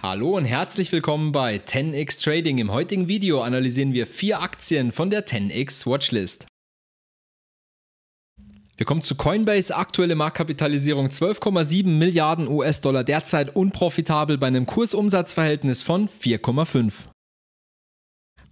Hallo und herzlich willkommen bei 10x Trading. Im heutigen Video analysieren wir vier Aktien von der 10x Watchlist. Wir kommen zu Coinbase, aktuelle Marktkapitalisierung 12,7 Milliarden US-Dollar derzeit unprofitabel bei einem Kursumsatzverhältnis von 4,5.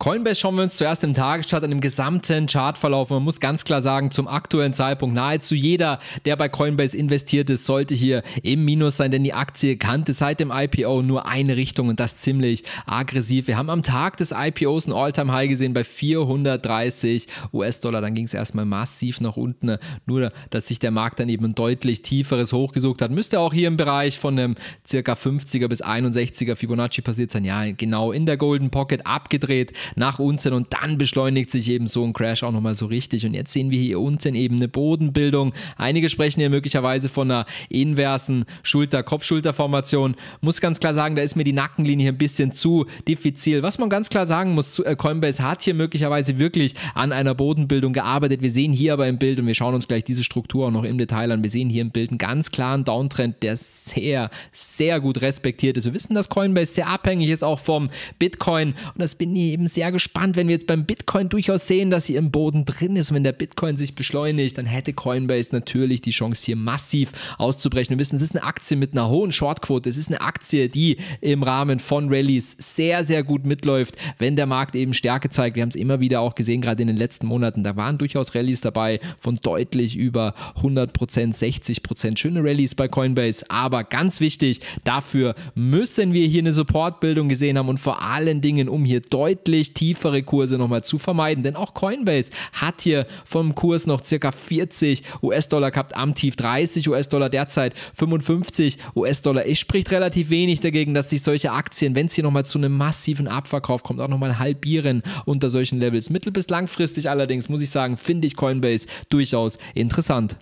Coinbase schauen wir uns zuerst im Tageschart an dem gesamten Chartverlauf. Man muss ganz klar sagen, zum aktuellen Zeitpunkt nahezu jeder, der bei Coinbase investiert ist, sollte hier im Minus sein, denn die Aktie kannte seit dem IPO nur eine Richtung und das ziemlich aggressiv. Wir haben am Tag des IPOs ein All-Time-High gesehen bei 430 US-Dollar. Dann ging es erstmal massiv nach unten, nur dass sich der Markt dann eben ein deutlich tieferes hochgesucht hat. Müsste auch hier im Bereich von einem circa 50er bis 61er Fibonacci passiert sein. Ja, genau in der Golden Pocket abgedreht nach unten und dann beschleunigt sich eben so ein Crash auch nochmal so richtig. Und jetzt sehen wir hier unten eben eine Bodenbildung. Einige sprechen hier möglicherweise von einer inversen Schulter-Kopf-Schulter-Formation. Muss ganz klar sagen, da ist mir die Nackenlinie ein bisschen zu diffizil. Was man ganz klar sagen muss, Coinbase äh, hat hier möglicherweise wirklich an einer Bodenbildung gearbeitet. Wir sehen hier aber im Bild und wir schauen uns gleich diese Struktur auch noch im Detail an. Wir sehen hier im Bild einen ganz klaren Downtrend, der sehr, sehr gut respektiert ist. Wir wissen, dass Coinbase sehr abhängig ist auch vom Bitcoin und das bin ich eben sehr sehr gespannt, wenn wir jetzt beim Bitcoin durchaus sehen, dass sie im Boden drin ist. Und wenn der Bitcoin sich beschleunigt, dann hätte Coinbase natürlich die Chance, hier massiv auszubrechen. Wir wissen, es ist eine Aktie mit einer hohen Shortquote. Es ist eine Aktie, die im Rahmen von Rallies sehr, sehr gut mitläuft, wenn der Markt eben Stärke zeigt. Wir haben es immer wieder auch gesehen, gerade in den letzten Monaten. Da waren durchaus Rallies dabei von deutlich über 100 Prozent, 60 Prozent. Schöne Rallies bei Coinbase. Aber ganz wichtig, dafür müssen wir hier eine Supportbildung gesehen haben und vor allen Dingen, um hier deutlich deutlich tiefere Kurse nochmal zu vermeiden. Denn auch Coinbase hat hier vom Kurs noch circa 40 US-Dollar gehabt, am Tief 30 US-Dollar, derzeit 55 US-Dollar. Es spricht relativ wenig dagegen, dass sich solche Aktien, wenn es hier nochmal zu einem massiven Abverkauf kommt, auch nochmal halbieren unter solchen Levels. Mittel- bis langfristig allerdings, muss ich sagen, finde ich Coinbase durchaus interessant.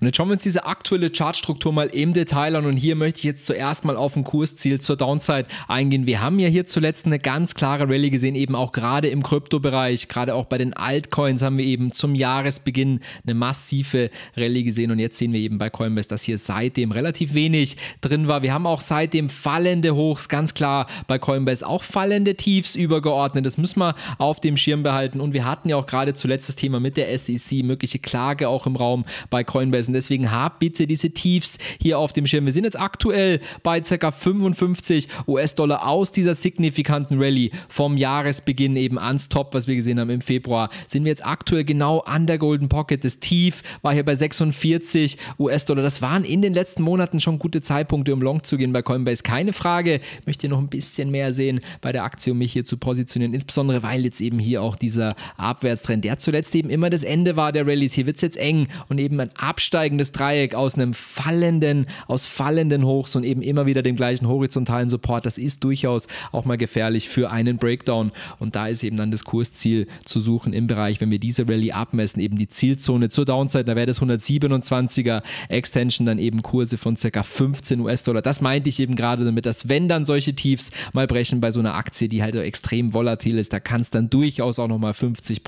Und jetzt schauen wir uns diese aktuelle Chartstruktur mal im Detail an und hier möchte ich jetzt zuerst mal auf ein Kursziel zur Downside eingehen. Wir haben ja hier zuletzt eine ganz klare Rallye gesehen, eben auch gerade im Kryptobereich, gerade auch bei den Altcoins haben wir eben zum Jahresbeginn eine massive Rallye gesehen und jetzt sehen wir eben bei Coinbase, dass hier seitdem relativ wenig drin war. Wir haben auch seitdem fallende Hochs, ganz klar bei Coinbase auch fallende Tiefs übergeordnet. Das müssen wir auf dem Schirm behalten und wir hatten ja auch gerade zuletzt das Thema mit der SEC, mögliche Klage auch im Raum bei Coinbase gewesen. Deswegen habt bitte diese Tiefs hier auf dem Schirm. Wir sind jetzt aktuell bei ca. 55 US-Dollar aus dieser signifikanten Rallye vom Jahresbeginn eben ans Top, was wir gesehen haben im Februar. Sind wir jetzt aktuell genau an der Golden Pocket. Das Tief war hier bei 46 US-Dollar. Das waren in den letzten Monaten schon gute Zeitpunkte, um long zu gehen bei Coinbase. Keine Frage. Ich möchte noch ein bisschen mehr sehen bei der Aktie, um mich hier zu positionieren. Insbesondere, weil jetzt eben hier auch dieser Abwärtstrend, der zuletzt eben immer das Ende war der Rallyes. Hier wird es jetzt eng und eben ein Abschluss absteigendes Dreieck aus einem fallenden, aus fallenden Hochs und eben immer wieder dem gleichen horizontalen Support, das ist durchaus auch mal gefährlich für einen Breakdown. Und da ist eben dann das Kursziel zu suchen im Bereich, wenn wir diese Rallye abmessen, eben die Zielzone zur Downside, da wäre das 127er Extension dann eben Kurse von circa 15 US-Dollar. Das meinte ich eben gerade damit, dass wenn dann solche Tiefs mal brechen bei so einer Aktie, die halt extrem volatil ist, da kann es dann durchaus auch nochmal 50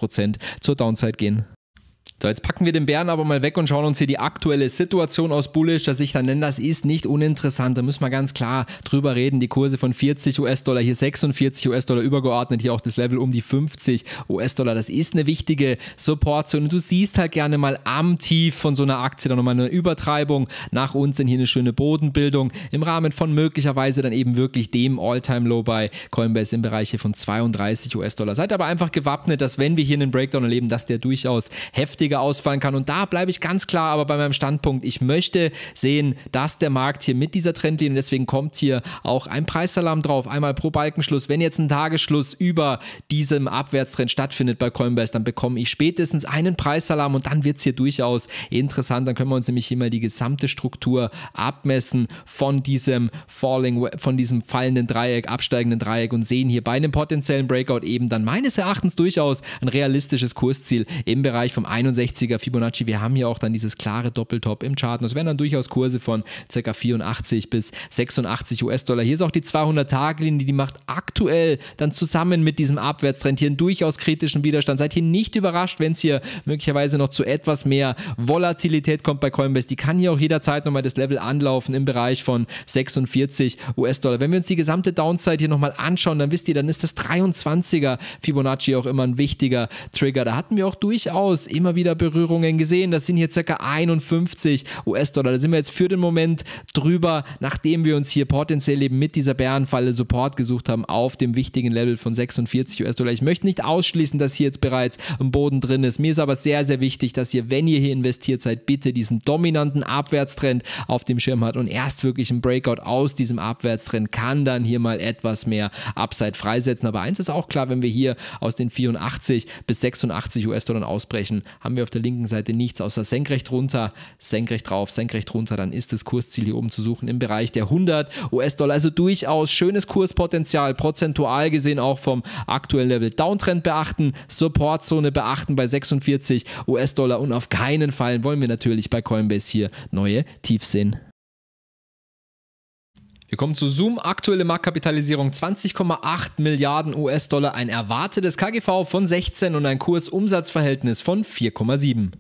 zur Downside gehen. So, jetzt packen wir den Bären aber mal weg und schauen uns hier die aktuelle Situation aus Bullish, dass ich dann denn das ist nicht uninteressant. Da müssen wir ganz klar drüber reden. Die Kurse von 40 US-Dollar, hier 46 US-Dollar übergeordnet, hier auch das Level um die 50 US-Dollar. Das ist eine wichtige Supportzone. Du siehst halt gerne mal am Tief von so einer Aktie dann nochmal eine Übertreibung. Nach uns in hier eine schöne Bodenbildung im Rahmen von möglicherweise dann eben wirklich dem All-Time-Low bei Coinbase im Bereich hier von 32 US-Dollar. Seid aber einfach gewappnet, dass wenn wir hier einen Breakdown erleben, dass der durchaus heftig günstiger ausfallen kann. Und da bleibe ich ganz klar aber bei meinem Standpunkt. Ich möchte sehen, dass der Markt hier mit dieser Trendlinie, deswegen kommt hier auch ein Preisalarm drauf, einmal pro Balkenschluss. Wenn jetzt ein Tagesschluss über diesem Abwärtstrend stattfindet bei Coinbase, dann bekomme ich spätestens einen Preisalarm und dann wird es hier durchaus interessant. Dann können wir uns nämlich hier mal die gesamte Struktur abmessen von diesem Falling, von diesem fallenden Dreieck, absteigenden Dreieck und sehen hier bei einem potenziellen Breakout eben dann meines Erachtens durchaus ein realistisches Kursziel im Bereich vom 61. 68er Fibonacci. Wir haben hier auch dann dieses klare Doppeltop im Chart. Und es wären dann durchaus Kurse von ca. 84 bis 86 US-Dollar. Hier ist auch die 200-Tage-Linie, die macht aktuell dann zusammen mit diesem Abwärtstrend hier einen durchaus kritischen Widerstand. Seid hier nicht überrascht, wenn es hier möglicherweise noch zu etwas mehr Volatilität kommt bei Coinbase. Die kann hier auch jederzeit nochmal das Level anlaufen im Bereich von 46 US-Dollar. Wenn wir uns die gesamte Downside hier nochmal anschauen, dann wisst ihr, dann ist das 23er Fibonacci auch immer ein wichtiger Trigger. Da hatten wir auch durchaus immer wieder Bilderberührungen gesehen. Das sind hier circa 51 US-Dollar. Da sind wir jetzt für den Moment drüber, nachdem wir uns hier potenziell eben mit dieser Bärenfalle Support gesucht haben auf dem wichtigen Level von 46 US-Dollar. Ich möchte nicht ausschließen, dass hier jetzt bereits ein Boden drin ist. Mir ist aber sehr, sehr wichtig, dass ihr, wenn ihr hier investiert seid, bitte diesen dominanten Abwärtstrend auf dem Schirm habt und erst wirklich ein Breakout aus diesem Abwärtstrend kann dann hier mal etwas mehr Upside freisetzen. Aber eins ist auch klar, wenn wir hier aus den 84 bis 86 US-Dollar ausbrechen, haben wir wir auf der linken Seite nichts außer senkrecht runter, senkrecht drauf, senkrecht runter, dann ist das Kursziel hier oben zu suchen im Bereich der 100 US-Dollar. Also durchaus schönes Kurspotenzial, prozentual gesehen auch vom aktuellen Level. Downtrend beachten, Supportzone beachten bei 46 US-Dollar und auf keinen Fall wollen wir natürlich bei Coinbase hier neue Tiefs sehen. Wir kommen zu Zoom. Aktuelle Marktkapitalisierung 20,8 Milliarden US-Dollar, ein erwartetes KGV von 16 und ein Kursumsatzverhältnis von 4,7.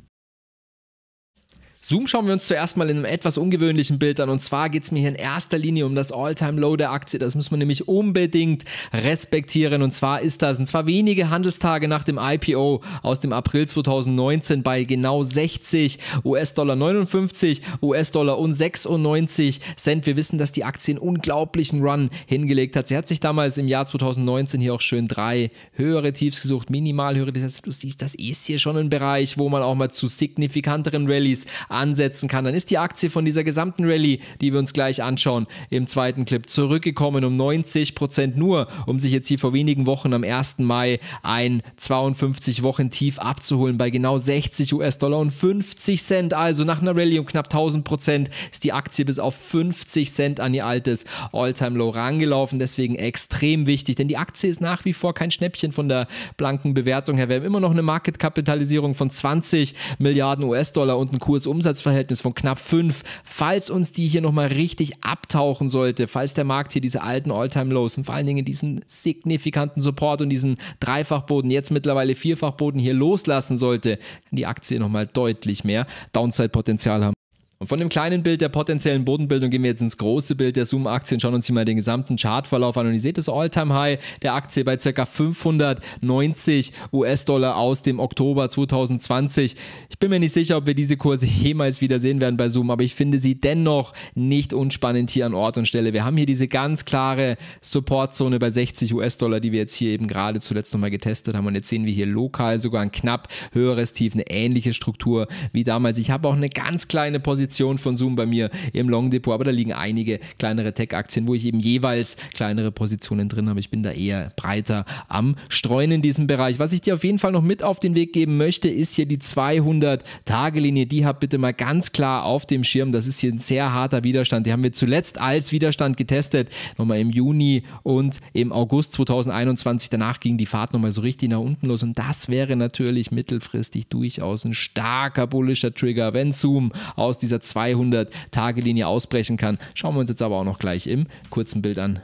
Zoom schauen wir uns zuerst mal in einem etwas ungewöhnlichen Bild an. Und zwar geht es mir hier in erster Linie um das All-Time-Low der Aktie. Das muss man nämlich unbedingt respektieren. Und zwar ist das, und zwar wenige Handelstage nach dem IPO aus dem April 2019 bei genau 60 US-Dollar 59, US-Dollar und 96 Cent. Wir wissen, dass die Aktie einen unglaublichen Run hingelegt hat. Sie hat sich damals im Jahr 2019 hier auch schön drei höhere Tiefs gesucht, minimal höhere Tiefs. Du siehst, das ist hier schon ein Bereich, wo man auch mal zu signifikanteren Rallies ansetzen kann. Dann ist die Aktie von dieser gesamten Rallye, die wir uns gleich anschauen, im zweiten Clip zurückgekommen um 90 Prozent nur, um sich jetzt hier vor wenigen Wochen am 1. Mai ein 52 Wochen Tief abzuholen bei genau 60 US-Dollar und 50 Cent. Also nach einer Rallye um knapp 1000 Prozent ist die Aktie bis auf 50 Cent an ihr altes All-Time-Low rangelaufen. Deswegen extrem wichtig, denn die Aktie ist nach wie vor kein Schnäppchen von der blanken Bewertung her. Wir haben immer noch eine Marketkapitalisierung von 20 Milliarden US-Dollar und einen Kurs um Umsatzverhältnis von knapp 5, falls uns die hier nochmal richtig abtauchen sollte, falls der Markt hier diese alten All-Time-Lows und vor allen Dingen diesen signifikanten Support und diesen Dreifachboden, jetzt mittlerweile Vierfachboden hier loslassen sollte, kann die Aktie nochmal deutlich mehr Downside-Potenzial haben. Und von dem kleinen Bild der potenziellen Bodenbildung gehen wir jetzt ins große Bild der Zoom-Aktien, schauen uns hier mal den gesamten Chartverlauf an. Und ihr seht das All-Time-High der Aktie bei ca. 590 US-Dollar aus dem Oktober 2020. Ich bin mir nicht sicher, ob wir diese Kurse jemals wieder sehen werden bei Zoom, aber ich finde sie dennoch nicht unspannend hier an Ort und Stelle. Wir haben hier diese ganz klare Supportzone bei 60 US-Dollar, die wir jetzt hier eben gerade zuletzt nochmal getestet haben. Und jetzt sehen wir hier lokal sogar ein knapp höheres Tief, eine ähnliche Struktur wie damals. Ich habe auch eine ganz kleine Position Position von Zoom bei mir im Long Depot, aber da liegen einige kleinere Tech-Aktien, wo ich eben jeweils kleinere Positionen drin habe. Ich bin da eher breiter am Streuen in diesem Bereich. Was ich dir auf jeden Fall noch mit auf den Weg geben möchte, ist hier die 200-Tage-Linie. Die habt bitte mal ganz klar auf dem Schirm. Das ist hier ein sehr harter Widerstand. Die haben wir zuletzt als Widerstand getestet, nochmal im Juni und im August 2021. Danach ging die Fahrt nochmal so richtig nach unten los und das wäre natürlich mittelfristig durchaus ein starker bullischer Trigger, wenn Zoom aus dieser 200-Tage-Linie ausbrechen kann. Schauen wir uns jetzt aber auch noch gleich im kurzen Bild an.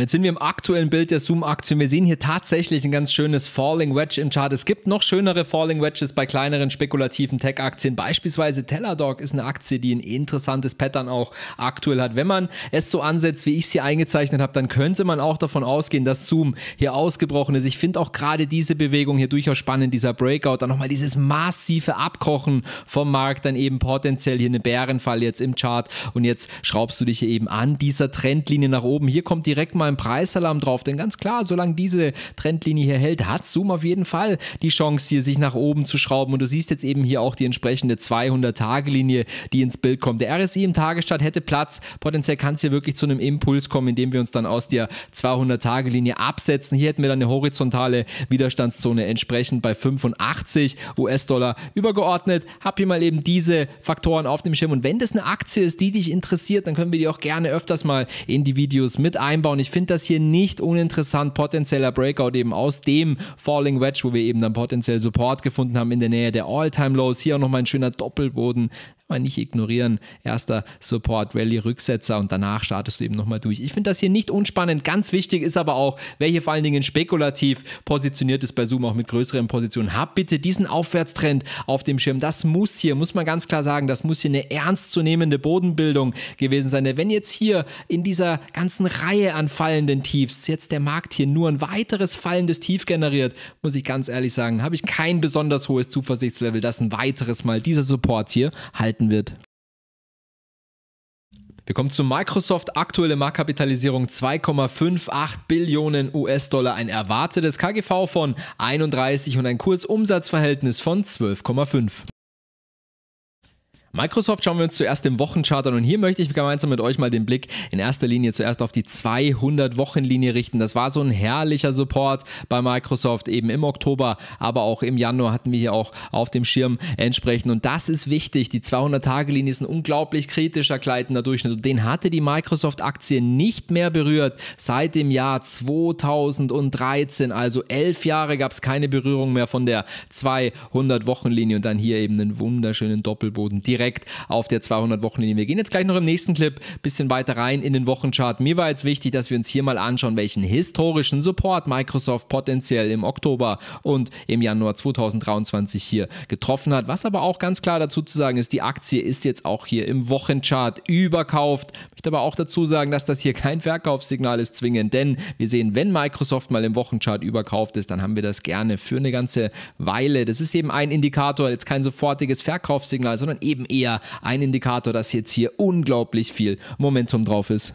Jetzt sind wir im aktuellen Bild der Zoom-Aktien. Wir sehen hier tatsächlich ein ganz schönes Falling Wedge im Chart. Es gibt noch schönere Falling Wedges bei kleineren spekulativen Tech-Aktien. Beispielsweise Teladoc ist eine Aktie, die ein interessantes Pattern auch aktuell hat. Wenn man es so ansetzt, wie ich es hier eingezeichnet habe, dann könnte man auch davon ausgehen, dass Zoom hier ausgebrochen ist. Ich finde auch gerade diese Bewegung hier durchaus spannend, dieser Breakout. Dann nochmal dieses massive Abkochen vom Markt, dann eben potenziell hier eine Bärenfall jetzt im Chart. Und jetzt schraubst du dich eben an dieser Trendlinie nach oben. Hier kommt direkt mal kleinen Preisalarm drauf, denn ganz klar, solange diese Trendlinie hier hält, hat Zoom auf jeden Fall die Chance, hier sich nach oben zu schrauben. Und du siehst jetzt eben hier auch die entsprechende 200-Tage-Linie, die ins Bild kommt. Der RSI im Tagesstart hätte Platz. Potenziell kann es hier wirklich zu einem Impuls kommen, indem wir uns dann aus der 200-Tage-Linie absetzen. Hier hätten wir dann eine horizontale Widerstandszone entsprechend bei 85 US-Dollar übergeordnet. Hab hier mal eben diese Faktoren auf dem Schirm. Und wenn das eine Aktie ist, die dich interessiert, dann können wir die auch gerne öfters mal in die Videos mit einbauen. Ich finde finde das hier nicht uninteressant. Potenzieller Breakout eben aus dem Falling Wedge, wo wir eben dann potenziell Support gefunden haben in der Nähe der All-Time-Lows. Hier auch nochmal ein schöner Doppelboden mal nicht ignorieren. Erster Support Rally Rücksetzer und danach startest du eben nochmal durch. Ich finde das hier nicht unspannend. Ganz wichtig ist aber auch, welche vor allen Dingen spekulativ positioniert ist bei Zoom, auch mit größeren Positionen. Hab bitte diesen Aufwärtstrend auf dem Schirm. Das muss hier, muss man ganz klar sagen, das muss hier eine ernstzunehmende Bodenbildung gewesen sein. wenn jetzt hier in dieser ganzen Reihe an fallenden Tiefs jetzt der Markt hier nur ein weiteres fallendes Tief generiert, muss ich ganz ehrlich sagen, habe ich kein besonders hohes Zuversichtslevel, dass ein weiteres Mal dieser Support hier halt gehalten wird. Wir kommen zu Microsoft. Aktuelle Marktkapitalisierung 2,58 Billionen US-Dollar, ein erwartetes KGV von 31 und ein Kursumsatzverhältnis von 12,5. Microsoft schauen wir uns zuerst im Wochenchart an und hier möchte ich gemeinsam mit euch mal den Blick in erster Linie zuerst auf die 200-Wochen-Linie richten. Das war so ein herrlicher Support bei Microsoft eben im Oktober, aber auch im Januar hatten wir hier auch auf dem Schirm entsprechend und das ist wichtig. Die 200-Tage-Linie ist ein unglaublich kritischer gleitender Durchschnitt und den hatte die Microsoft-Aktie nicht mehr berührt seit dem Jahr 2013, also elf Jahre gab es keine Berührung mehr von der 200-Wochen-Linie und dann hier eben einen wunderschönen Doppelboden direkt direkt auf der 200 wochen -Linie. Wir gehen jetzt gleich noch im nächsten Clip ein bisschen weiter rein in den Wochenchart. Mir war jetzt wichtig, dass wir uns hier mal anschauen, welchen historischen Support Microsoft potenziell im Oktober und im Januar 2023 hier getroffen hat. Was aber auch ganz klar dazu zu sagen ist, die Aktie ist jetzt auch hier im Wochenchart überkauft. Ich möchte aber auch dazu sagen, dass das hier kein Verkaufssignal ist zwingend, denn wir sehen, wenn Microsoft mal im Wochenchart überkauft ist, dann haben wir das gerne für eine ganze Weile. Das ist eben ein Indikator, jetzt kein sofortiges Verkaufssignal, sondern eben eher ein Indikator, dass jetzt hier unglaublich viel Momentum drauf ist.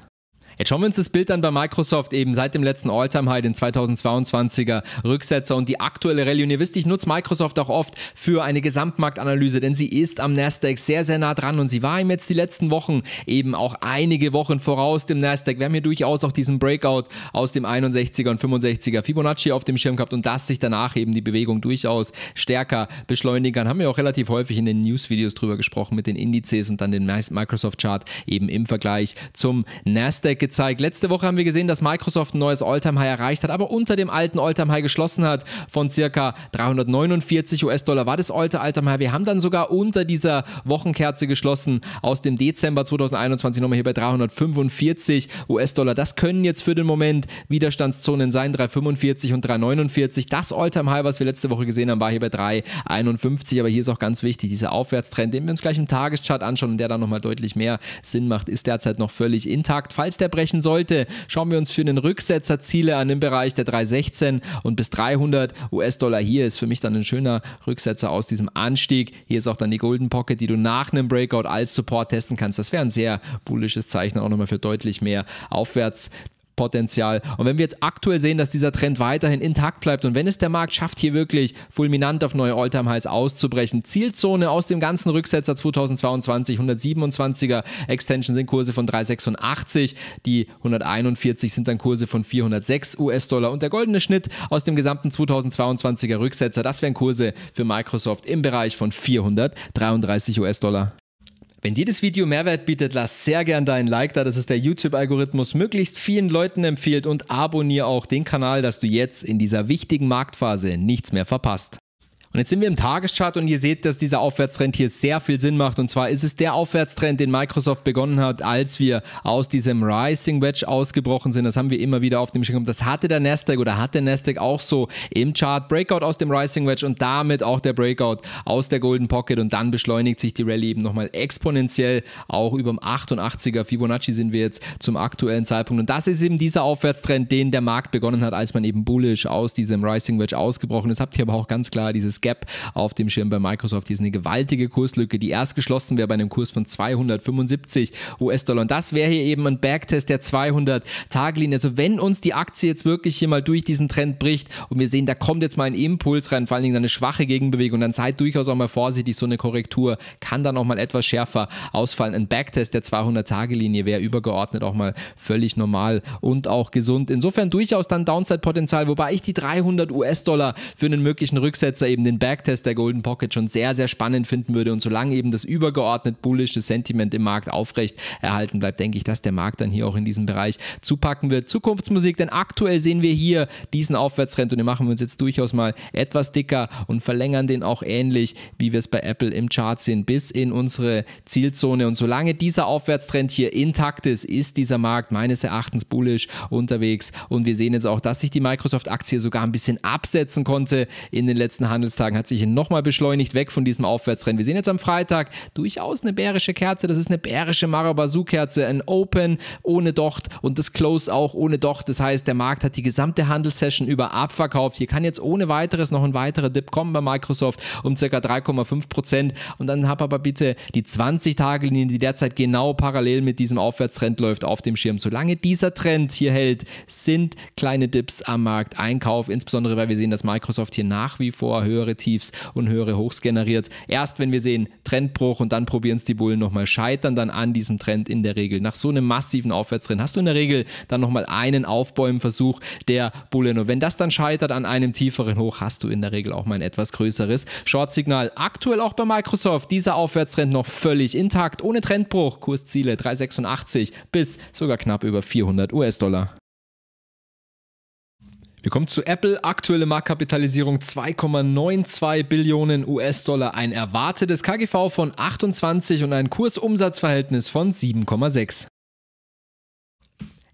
Jetzt schauen wir uns das Bild an bei Microsoft eben seit dem letzten All-Time-High, den 2022er Rücksetzer und die aktuelle Rallye. Und ihr wisst, ich nutze Microsoft auch oft für eine Gesamtmarktanalyse, denn sie ist am Nasdaq sehr, sehr nah dran und sie war ihm jetzt die letzten Wochen eben auch einige Wochen voraus dem Nasdaq. Wir haben hier durchaus auch diesen Breakout aus dem 61er und 65er Fibonacci auf dem Schirm gehabt und dass sich danach eben die Bewegung durchaus stärker beschleunigen kann. Haben wir auch relativ häufig in den News-Videos drüber gesprochen mit den Indizes und dann den Microsoft-Chart eben im Vergleich zum Nasdaq gezeigt. Letzte Woche haben wir gesehen, dass Microsoft ein neues All-Time-High erreicht hat, aber unter dem alten All-Time-High geschlossen hat von circa 349 US-Dollar war das alte All-Time-High. Wir haben dann sogar unter dieser Wochenkerze geschlossen aus dem Dezember 2021 nochmal hier bei 345 US-Dollar. Das können jetzt für den Moment Widerstandszonen sein, 345 und 349. Das All-Time-High, was wir letzte Woche gesehen haben, war hier bei 351, aber hier ist auch ganz wichtig, dieser Aufwärtstrend, den wir uns gleich im Tageschart anschauen und der dann nochmal deutlich mehr Sinn macht, ist derzeit noch völlig intakt. Falls der runterbrechen sollte, schauen wir uns für den Rücksetzer Ziele an im Bereich der 316 und bis 300 US-Dollar. Hier ist für mich dann ein schöner Rücksetzer aus diesem Anstieg. Hier ist auch dann die Golden Pocket, die du nach einem Breakout als Support testen kannst. Das wäre ein sehr bullisches Zeichen, auch nochmal für deutlich mehr aufwärts Potenzial. Und wenn wir jetzt aktuell sehen, dass dieser Trend weiterhin intakt bleibt und wenn es der Markt schafft, hier wirklich fulminant auf neue Alltime highs auszubrechen, Zielzone aus dem ganzen Rücksetzer 2022, 127er Extension sind Kurse von 386, die 141 sind dann Kurse von 406 US-Dollar und der goldene Schnitt aus dem gesamten 2022er Rücksetzer, das wären Kurse für Microsoft im Bereich von 433 US-Dollar. Wenn dir das Video Mehrwert bietet, lass sehr gern deinen Like da, dass es der YouTube-Algorithmus möglichst vielen Leuten empfiehlt und abonniere auch den Kanal, dass du jetzt in dieser wichtigen Marktphase nichts mehr verpasst. Und jetzt sind wir im Tageschart und ihr seht, dass dieser Aufwärtstrend hier sehr viel Sinn macht. Und zwar ist es der Aufwärtstrend, den Microsoft begonnen hat, als wir aus diesem Rising Wedge ausgebrochen sind. Das haben wir immer wieder auf dem Schirm. Das hatte der Nasdaq oder hat der Nasdaq auch so im Chart Breakout aus dem Rising Wedge und damit auch der Breakout aus der Golden Pocket. Und dann beschleunigt sich die Rallye eben nochmal exponentiell. Auch über dem 88er Fibonacci sind wir jetzt zum aktuellen Zeitpunkt. Und das ist eben dieser Aufwärtstrend, den der Markt begonnen hat, als man eben bullish aus diesem Rising Wedge ausgebrochen ist. Habt ihr aber auch ganz klar dieses Gap auf dem Schirm bei Microsoft. Hier ist eine gewaltige Kurslücke, die erst geschlossen wäre bei einem Kurs von 275 US-Dollar. Und das wäre hier eben ein Backtest der 200-Tage-Linie. Also wenn uns die Aktie jetzt wirklich hier mal durch diesen Trend bricht und wir sehen, da kommt jetzt mal ein Impuls rein, vor allen Dingen eine schwache Gegenbewegung, dann seid durchaus auch mal vorsichtig. So eine Korrektur kann dann auch mal etwas schärfer ausfallen. Ein Backtest der 200-Tage-Linie wäre übergeordnet auch mal völlig normal und auch gesund. Insofern durchaus dann Downside-Potenzial, wobei ich die 300 US-Dollar für einen möglichen Rücksetzer eben den den Backtest der Golden Pocket schon sehr, sehr spannend finden würde. Und solange eben das übergeordnet bullische Sentiment im Markt aufrecht erhalten bleibt, denke ich, dass der Markt dann hier auch in diesem Bereich zupacken wird. Zukunftsmusik, denn aktuell sehen wir hier diesen Aufwärtstrend und den machen wir uns jetzt durchaus mal etwas dicker und verlängern den auch ähnlich, wie wir es bei Apple im Chart sehen, bis in unsere Zielzone. Und solange dieser Aufwärtstrend hier intakt ist, ist dieser Markt meines Erachtens bullisch unterwegs. Und wir sehen jetzt auch, dass sich die Microsoft-Aktie sogar ein bisschen absetzen konnte in den letzten Handelstagen Tagen hat sich nochmal beschleunigt, weg von diesem Aufwärtsrennen. Wir sehen jetzt am Freitag durchaus eine bärische Kerze. Das ist eine bärische Marabasu-Kerze, ein Open ohne Docht und das Close auch ohne Docht. Das heißt, der Markt hat die gesamte Handelssession über abverkauft. Hier kann jetzt ohne weiteres noch ein weiterer Dip kommen bei Microsoft um ca. 3,5 Prozent. Und dann habe aber bitte die 20-Tage-Linie, die derzeit genau parallel mit diesem Aufwärtstrend läuft, auf dem Schirm. Solange dieser Trend hier hält, sind kleine Dips am Markt Einkauf, insbesondere weil wir sehen, dass Microsoft hier nach wie vor höhere höhere Tiefs und höhere Hochs generiert. Erst wenn wir sehen, Trendbruch und dann probieren es die Bullen nochmal, scheitern dann an diesem Trend in der Regel. Nach so einem massiven Aufwärtstrend hast du in der Regel dann nochmal einen Aufbäumenversuch der Bullen. Und wenn das dann scheitert an einem tieferen Hoch, hast du in der Regel auch mal ein etwas größeres Shortsignal. Aktuell auch bei Microsoft, dieser Aufwärtstrend noch völlig intakt, ohne Trendbruch. Kursziele 386 bis sogar knapp über 400 US-Dollar. Wir kommen zu Apple. Aktuelle Marktkapitalisierung 2,92 Billionen US-Dollar, ein erwartetes KGV von 28 und ein Kursumsatzverhältnis von 7,6.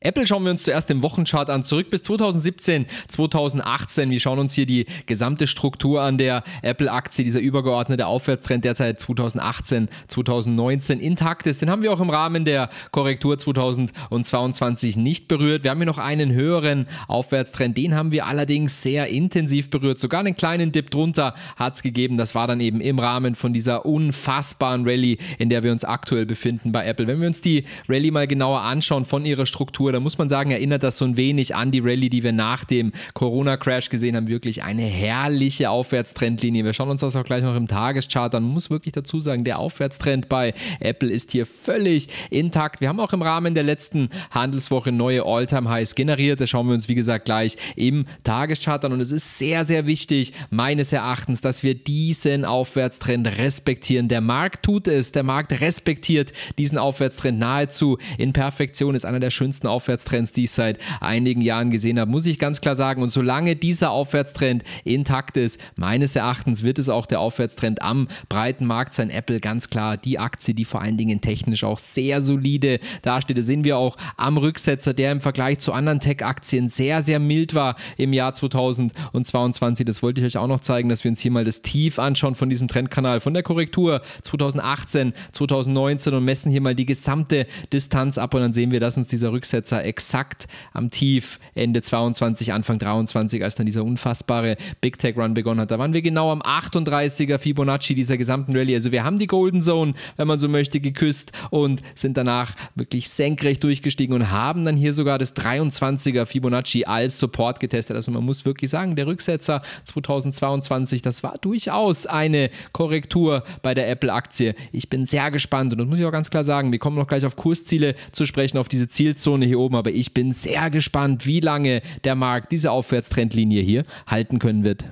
Apple schauen wir uns zuerst im Wochenchart an, zurück bis 2017, 2018. Wir schauen uns hier die gesamte Struktur an der Apple-Aktie, dieser übergeordnete Aufwärtstrend derzeit 2018, 2019 intakt ist. Den haben wir auch im Rahmen der Korrektur 2022 nicht berührt. Wir haben hier noch einen höheren Aufwärtstrend, den haben wir allerdings sehr intensiv berührt. Sogar einen kleinen Dip drunter hat es gegeben. Das war dann eben im Rahmen von dieser unfassbaren Rallye, in der wir uns aktuell befinden bei Apple. Wenn wir uns die Rallye mal genauer anschauen von ihrer Struktur, da muss man sagen, erinnert das so ein wenig an die Rallye, die wir nach dem Corona-Crash gesehen haben. Wirklich eine herrliche Aufwärtstrendlinie. Wir schauen uns das auch gleich noch im Tageschart an. Man muss wirklich dazu sagen, der Aufwärtstrend bei Apple ist hier völlig intakt. Wir haben auch im Rahmen der letzten Handelswoche neue All-Time-Highs generiert. Das schauen wir uns, wie gesagt, gleich im Tageschart an. Und es ist sehr, sehr wichtig, meines Erachtens, dass wir diesen Aufwärtstrend respektieren. Der Markt tut es. Der Markt respektiert diesen Aufwärtstrend nahezu in Perfektion. Ist einer der schönsten Aufwärtstrends Aufwärtstrends, die ich seit einigen Jahren gesehen habe, muss ich ganz klar sagen. Und solange dieser Aufwärtstrend intakt ist, meines Erachtens wird es auch der Aufwärtstrend am breiten Markt sein. Apple ganz klar die Aktie, die vor allen Dingen technisch auch sehr solide dasteht. Da sehen wir auch am Rücksetzer, der im Vergleich zu anderen Tech-Aktien sehr, sehr mild war im Jahr 2022. Das wollte ich euch auch noch zeigen, dass wir uns hier mal das Tief anschauen von diesem Trendkanal, von der Korrektur 2018, 2019 und messen hier mal die gesamte Distanz ab. Und dann sehen wir, dass uns dieser Rücksetzer Aussetzer exakt am Tief Ende 22, Anfang 23, als dann dieser unfassbare Big Tech Run begonnen hat. Da waren wir genau am 38er Fibonacci dieser gesamten Rallye. Also wir haben die Golden Zone, wenn man so möchte, geküsst und sind danach wirklich senkrecht durchgestiegen und haben dann hier sogar das 23er Fibonacci als Support getestet. Also man muss wirklich sagen, der Rücksetzer 2022, das war durchaus eine Korrektur bei der Apple-Aktie. Ich bin sehr gespannt und das muss ich auch ganz klar sagen. Wir kommen noch gleich auf Kursziele zu sprechen, auf diese Zielzone hier oben, aber ich bin sehr gespannt, wie lange der Markt diese Aufwärtstrendlinie hier halten können wird.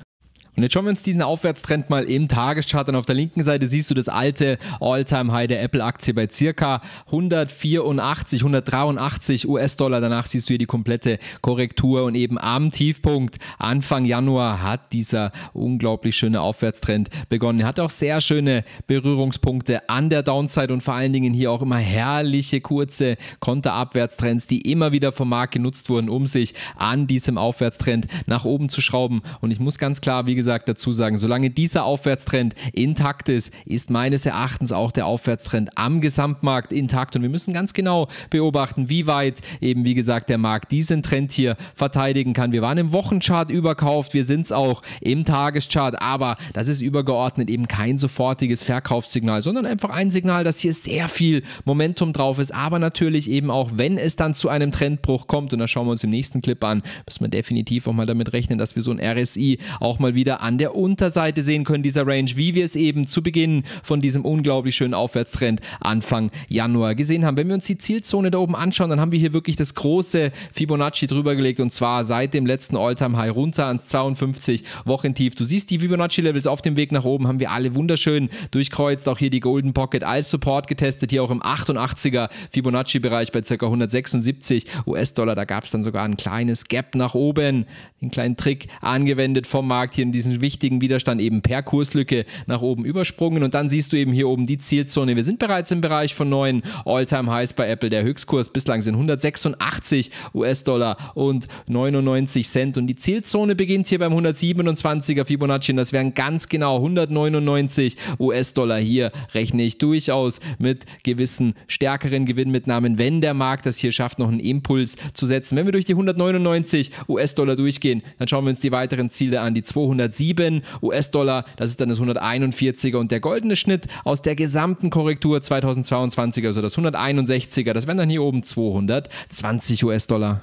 Und jetzt schauen wir uns diesen Aufwärtstrend mal im Tageschart an. Auf der linken Seite siehst du das alte All-Time-High der Apple-Aktie bei ca. 184, 183 US-Dollar. Danach siehst du hier die komplette Korrektur und eben am Tiefpunkt Anfang Januar hat dieser unglaublich schöne Aufwärtstrend begonnen. Er hat auch sehr schöne Berührungspunkte an der Downside und vor allen Dingen hier auch immer herrliche kurze Konterabwärtstrends, die immer wieder vom Markt genutzt wurden, um sich an diesem Aufwärtstrend nach oben zu schrauben. Und ich muss ganz klar, wie gesagt, gesagt dazu sagen, solange dieser Aufwärtstrend intakt ist, ist meines Erachtens auch der Aufwärtstrend am Gesamtmarkt intakt. Und wir müssen ganz genau beobachten, wie weit eben, wie gesagt, der Markt diesen Trend hier verteidigen kann. Wir waren im Wochenchart überkauft, wir sind es auch im Tageschart, aber das ist übergeordnet eben kein sofortiges Verkaufssignal, sondern einfach ein Signal, dass hier sehr viel Momentum drauf ist, aber natürlich eben auch, wenn es dann zu einem Trendbruch kommt, und da schauen wir uns im nächsten Clip an, müssen wir definitiv auch mal damit rechnen, dass wir so ein RSI auch mal wieder wir an der Unterseite sehen können dieser Range, wie wir es eben zu Beginn von diesem unglaublich schönen Aufwärtstrend Anfang Januar gesehen haben. Wenn wir uns die Zielzone da oben anschauen, dann haben wir hier wirklich das große Fibonacci drüber gelegt und zwar seit dem letzten All-Time-High runter ans 52 Wochentief. Du siehst die Fibonacci-Levels auf dem Weg nach oben, haben wir alle wunderschön durchkreuzt, auch hier die Golden Pocket als Support getestet, hier auch im 88er Fibonacci-Bereich bei ca. 176 US-Dollar. Da gab es dann sogar ein kleines Gap nach oben, den kleinen Trick angewendet vom Markt hier in diesen wichtigen Widerstand eben per Kurslücke nach oben übersprungen. Und dann siehst du eben hier oben die Zielzone. Wir sind bereits im Bereich von neuen All-Time-Highs bei Apple. Der Höchstkurs bislang sind 186 US-Dollar und 99 Cent. Und die Zielzone beginnt hier beim 127er Fibonacci. Und das wären ganz genau 199 US-Dollar. Hier rechne ich durchaus mit gewissen stärkeren Gewinnmitnahmen, wenn der Markt das hier schafft, noch einen Impuls zu setzen. Wenn wir durch die 199 US-Dollar durchgehen, dann schauen wir uns die weiteren Ziele an. Die 200 107 US-Dollar, das ist dann das 141er und der goldene Schnitt aus der gesamten Korrektur 2022, also das 161er, das wären dann hier oben 220 US-Dollar.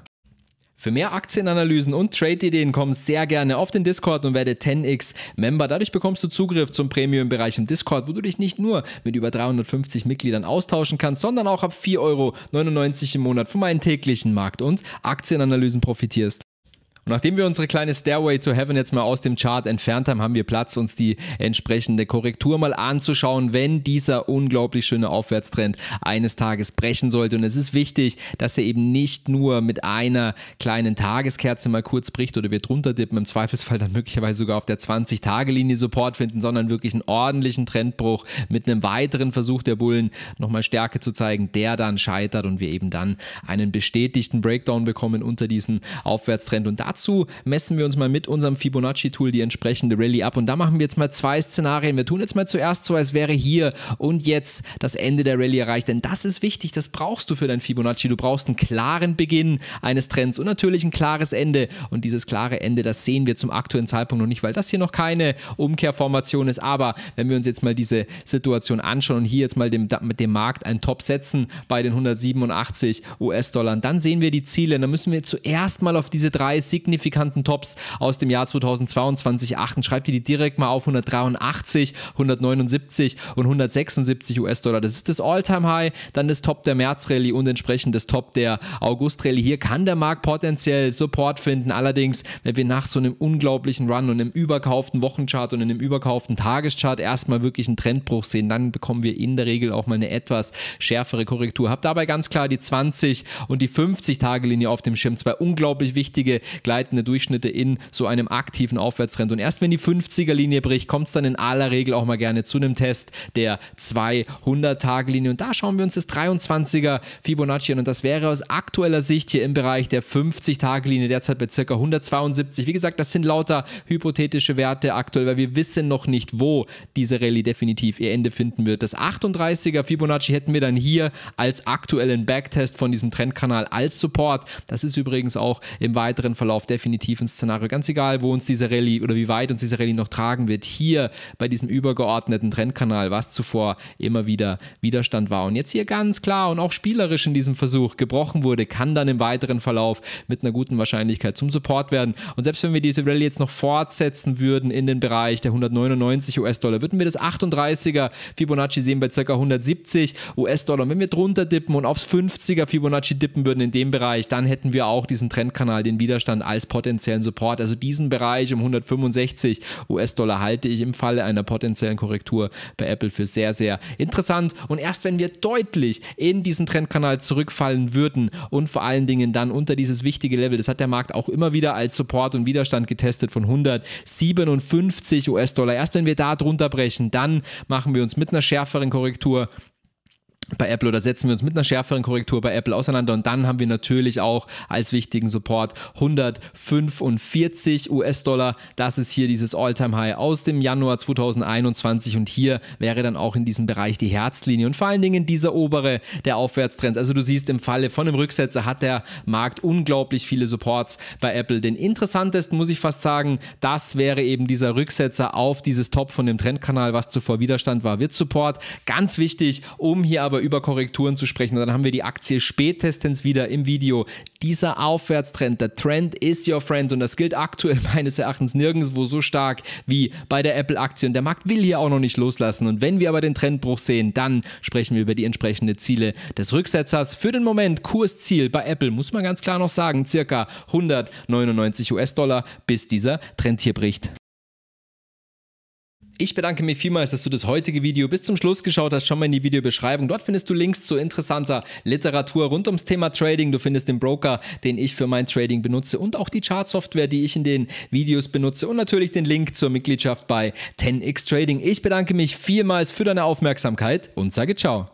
Für mehr Aktienanalysen und Trade-Ideen komm sehr gerne auf den Discord und werde 10x Member. Dadurch bekommst du Zugriff zum Premium-Bereich im Discord, wo du dich nicht nur mit über 350 Mitgliedern austauschen kannst, sondern auch ab 4,99 Euro im Monat von meinen täglichen Markt- und Aktienanalysen profitierst. Und nachdem wir unsere kleine Stairway to Heaven jetzt mal aus dem Chart entfernt haben, haben wir Platz, uns die entsprechende Korrektur mal anzuschauen, wenn dieser unglaublich schöne Aufwärtstrend eines Tages brechen sollte. Und es ist wichtig, dass er eben nicht nur mit einer kleinen Tageskerze mal kurz bricht oder wir drunter dippen, im Zweifelsfall dann möglicherweise sogar auf der 20-Tage-Linie Support finden, sondern wirklich einen ordentlichen Trendbruch mit einem weiteren Versuch der Bullen nochmal Stärke zu zeigen, der dann scheitert und wir eben dann einen bestätigten Breakdown bekommen unter diesen Aufwärtstrend. Und dazu dazu messen wir uns mal mit unserem Fibonacci-Tool die entsprechende Rallye ab. Und da machen wir jetzt mal zwei Szenarien. Wir tun jetzt mal zuerst so, als wäre hier und jetzt das Ende der Rallye erreicht. Denn das ist wichtig, das brauchst du für dein Fibonacci. Du brauchst einen klaren Beginn eines Trends und natürlich ein klares Ende. Und dieses klare Ende, das sehen wir zum aktuellen Zeitpunkt noch nicht, weil das hier noch keine Umkehrformation ist. Aber wenn wir uns jetzt mal diese Situation anschauen und hier jetzt mal dem, mit dem Markt einen Top setzen bei den 187 US-Dollar, dann sehen wir die Ziele. Dann müssen wir zuerst mal auf diese drei Signale signifikanten Tops aus dem Jahr 2022 achten. Schreibt ihr die direkt mal auf 183, 179 und 176 US-Dollar. Das ist das All-Time-High, dann das Top der März-Rallye und entsprechend das Top der August-Rallye. Hier kann der Markt potenziell Support finden. Allerdings, wenn wir nach so einem unglaublichen Run und einem überkauften Wochenchart und einem überkauften Tageschart erstmal wirklich einen Trendbruch sehen, dann bekommen wir in der Regel auch mal eine etwas schärfere Korrektur. Habt dabei ganz klar die 20 und die 50-Tage-Linie auf dem Schirm. Zwei unglaublich wichtige Gleichungen begleitende Durchschnitte in so einem aktiven Aufwärtstrend. Und erst wenn die 50er-Linie bricht, kommt es dann in aller Regel auch mal gerne zu einem Test der 200-Tage-Linie. Und da schauen wir uns das 23er Fibonacci an. Und das wäre aus aktueller Sicht hier im Bereich der 50-Tage-Linie derzeit bei ca. 172. Wie gesagt, das sind lauter hypothetische Werte aktuell, weil wir wissen noch nicht, wo diese Rallye definitiv ihr Ende finden wird. Das 38er Fibonacci hätten wir dann hier als aktuellen Backtest von diesem Trendkanal als Support. Das ist übrigens auch im weiteren Verlauf Verlauf definitiv ein Szenario. Ganz egal, wo uns diese Rallye oder wie weit uns diese Rallye noch tragen wird, hier bei diesem übergeordneten Trendkanal, was zuvor immer wieder Widerstand war. Und jetzt hier ganz klar und auch spielerisch in diesem Versuch gebrochen wurde, kann dann im weiteren Verlauf mit einer guten Wahrscheinlichkeit zum Support werden. Und selbst wenn wir diese Rallye jetzt noch fortsetzen würden in den Bereich der 199 US-Dollar, würden wir das 38er Fibonacci sehen bei ca. 170 US-Dollar. Und wenn wir drunter dippen und aufs 50er Fibonacci dippen würden in dem Bereich, dann hätten wir auch diesen Trendkanal, den Widerstand als potenziellen Support. Also diesen Bereich um 165 US-Dollar halte ich im Falle einer potenziellen Korrektur bei Apple für sehr, sehr interessant. Und erst wenn wir deutlich in diesen Trendkanal zurückfallen würden und vor allen Dingen dann unter dieses wichtige Level, das hat der Markt auch immer wieder als Support und Widerstand getestet von 157 US-Dollar. Erst wenn wir da drunter brechen, dann machen wir uns mit einer schärferen Korrektur bei Apple oder setzen wir uns mit einer schärferen Korrektur bei Apple auseinander und dann haben wir natürlich auch als wichtigen Support 145 US-Dollar. Das ist hier dieses All-Time-High aus dem Januar 2021 und hier wäre dann auch in diesem Bereich die Herzlinie und vor allen Dingen dieser obere der Aufwärtstrends. Also du siehst im Falle von einem Rücksetzer hat der Markt unglaublich viele Supports bei Apple. Den interessantesten muss ich fast sagen, das wäre eben dieser Rücksetzer auf dieses Top von dem Trendkanal, was zuvor Widerstand war, wird Support. Ganz wichtig, um hier aber aber über Korrekturen zu sprechen. Und dann haben wir die Aktie spätestens wieder im Video. Dieser Aufwärtstrend, der Trend ist your friend und das gilt aktuell meines Erachtens nirgendwo so stark wie bei der Apple-Aktie. Und der Markt will hier auch noch nicht loslassen. Und wenn wir aber den Trendbruch sehen, dann sprechen wir über die entsprechenden Ziele des Rücksetzers. Für den Moment Kursziel bei Apple, muss man ganz klar noch sagen, circa 199 US-Dollar, bis dieser Trend hier bricht. Ich bedanke mich vielmals, dass du das heutige Video bis zum Schluss geschaut hast. Schau mal in die Videobeschreibung. Dort findest du Links zu interessanter Literatur rund ums Thema Trading. Du findest den Broker, den ich für mein Trading benutze und auch die Chartsoftware, die ich in den Videos benutze und natürlich den Link zur Mitgliedschaft bei 10x Trading. Ich bedanke mich vielmals für deine Aufmerksamkeit und sage ciao.